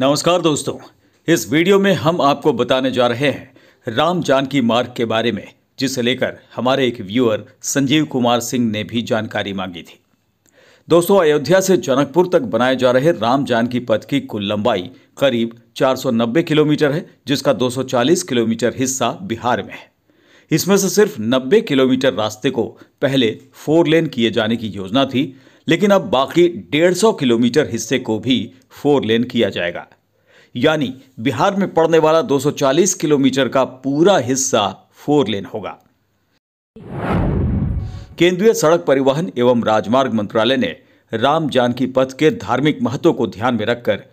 नमस्कार दोस्तों इस वीडियो में हम आपको बताने जा रहे हैं राम जानकी मार्ग के बारे में जिसे लेकर हमारे एक व्यूअर संजीव कुमार सिंह ने भी जानकारी मांगी थी दोस्तों अयोध्या से जनकपुर तक बनाए जा रहे राम जानकी पथ की कुल लंबाई करीब 490 किलोमीटर है जिसका 240 किलोमीटर हिस्सा बिहार में है इसमें से सिर्फ 90 किलोमीटर रास्ते को पहले फोर लेन किए जाने की योजना थी लेकिन अब बाकी 150 किलोमीटर हिस्से को भी फोर लेन किया जाएगा यानी बिहार में पड़ने वाला 240 किलोमीटर का पूरा हिस्सा फोर लेन होगा केंद्रीय सड़क परिवहन एवं राजमार्ग मंत्रालय ने राम जानकी पथ के धार्मिक महत्व को ध्यान में रखकर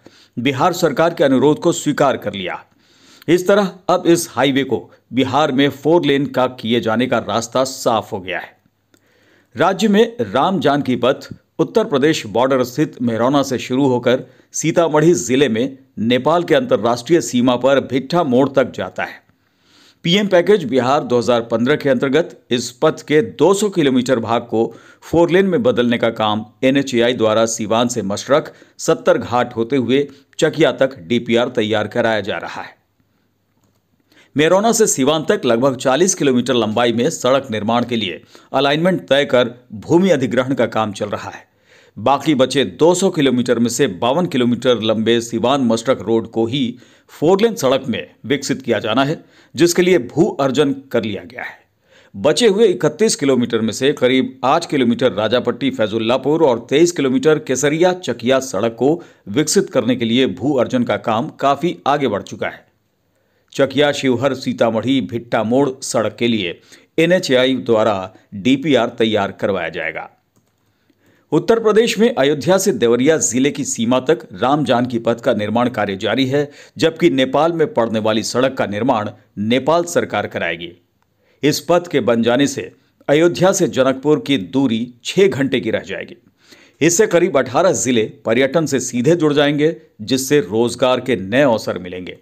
बिहार सरकार के अनुरोध को स्वीकार कर लिया इस तरह अब इस हाईवे को बिहार में फोर लेन का किए जाने का रास्ता साफ हो गया है राज्य में राम जानकी पथ उत्तर प्रदेश बॉर्डर स्थित मेहरौना से शुरू होकर सीतामढ़ी जिले में नेपाल के अंतर्राष्ट्रीय सीमा पर भिट्ठा मोड़ तक जाता है पीएम पैकेज बिहार 2015 के अंतर्गत इस पथ के 200 किलोमीटर भाग को फोरलेन में बदलने का काम एनएचएआई द्वारा सीवान से मशरक सत्तर घाट होते हुए चकिया तक डीपीआर तैयार कराया जा रहा है मेरौना से सिवान तक लगभग 40 किलोमीटर लंबाई में सड़क निर्माण के लिए अलाइनमेंट तय कर भूमि अधिग्रहण का काम चल रहा है बाकी बचे 200 किलोमीटर में से बावन किलोमीटर लंबे सिवान मस्टक रोड को ही फोरलेन सड़क में विकसित किया जाना है जिसके लिए भू अर्जन कर लिया गया है बचे हुए 31 किलोमीटर में से करीब 8 किलोमीटर राजापट्टी फैजुल्लापुर और 23 किलोमीटर केसरिया चकिया सड़क को विकसित करने के लिए भू अर्जन का काम काफी आगे बढ़ चुका है चकिया शिवहर सीतामढ़ी भिट्टा मोड़ सड़क के लिए एनएचआई द्वारा डीपीआर तैयार करवाया जाएगा उत्तर प्रदेश में अयोध्या से देवरिया जिले की सीमा तक राम जानकी पथ का निर्माण कार्य जारी है जबकि नेपाल में पड़ने वाली सड़क का निर्माण नेपाल सरकार कराएगी इस पथ के बन जाने से अयोध्या से जनकपुर की दूरी छः घंटे की रह जाएगी इससे करीब 18 जिले पर्यटन से सीधे जुड़ जाएंगे जिससे रोजगार के नए अवसर मिलेंगे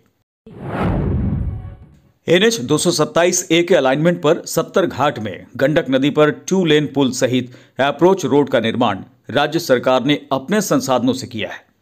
एनएच 227 ए के अलाइनमेंट पर सत्तर घाट में गंडक नदी पर टू लेन पुल सहित अप्रोच रोड का निर्माण राज्य सरकार ने अपने संसाधनों से किया है